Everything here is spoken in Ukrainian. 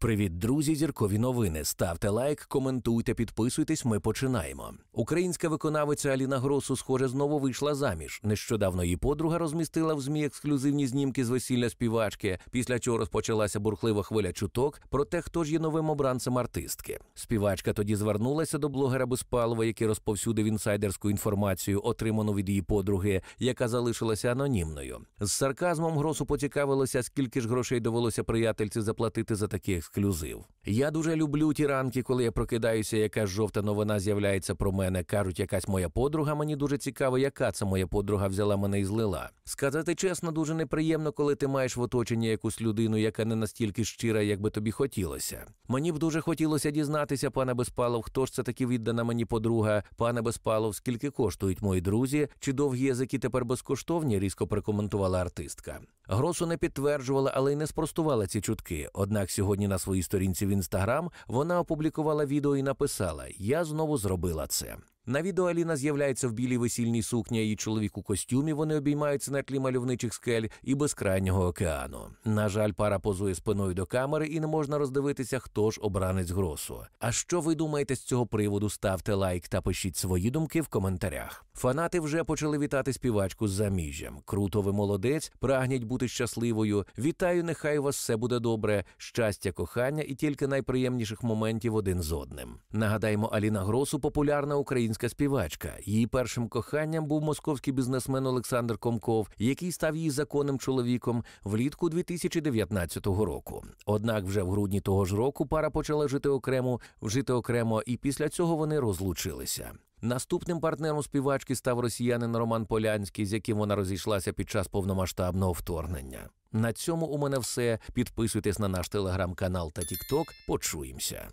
Привіт, друзі! Зіркові новини. Ставте лайк, коментуйте, підписуйтесь. Ми починаємо. Українська виконавиця Аліна Гросу, схоже, знову вийшла заміж. Нещодавно її подруга розмістила в змі ексклюзивні знімки з весілля співачки, після чого розпочалася бурхлива хвиля чуток про те, хто ж є новим обранцем артистки. Співачка тоді звернулася до блогера Безпалова, який розповсюдив інсайдерську інформацію, отриману від її подруги, яка залишилася анонімною. З сарказмом Гросу поцікавилося, скільки ж грошей довелося приятельці заплатити за такий ексклюзив. Я дуже люблю ті ранки, коли я прокидаюся, яка жовта новина з'являється про мене мене. Кажуть, якась моя подруга. Мені дуже цікаво, яка це моя подруга взяла мене і злила. Сказати чесно, дуже неприємно, коли ти маєш в оточенні якусь людину, яка не настільки щира, як би тобі хотілося. Мені б дуже хотілося дізнатися, пане Безпалов, хто ж це таки віддана мені подруга, пане Безпалов, скільки коштують мої друзі, чи довгі язики тепер безкоштовні? Різко прокоментувала артистка. Гросу не підтверджувала, але й не спростувала ці чутки. Однак сьогодні на своїй сторінці в інстаграм вона опублікувала відео і написала: Я знову зробила це. На відео Аліна з'являється в білій весільній сукні, а її чоловік у костюмі. Вони обіймаються на тлі мальовничих скель і безкрайнього океану. На жаль, пара позує спиною до камери і не можна роздивитися, хто ж обранець гросу. А що ви думаєте з цього приводу? Ставте лайк та пишіть свої думки в коментарях. Фанати вже почали вітати співачку з заміжжям. Круто ви молодець, прагніть бути щасливою. Вітаю, нехай у вас все буде добре. Щастя, кохання і тільки найприємніших моментів один з одним. Нагадаємо, Аліна Гросу популярна українська українська співачка. Її першим коханням був московський бізнесмен Олександр Комков, який став її законним чоловіком влітку 2019 року. Однак, вже в грудні того ж року пара почала жити окремо, вжити окремо, і після цього вони розлучилися. Наступним партнером співачки став росіянин Роман Полянський, з яким вона розійшлася під час повномасштабного вторгнення. На цьому у мене все. Підписуйтесь на наш телеграм-канал та тікток. Почуємося.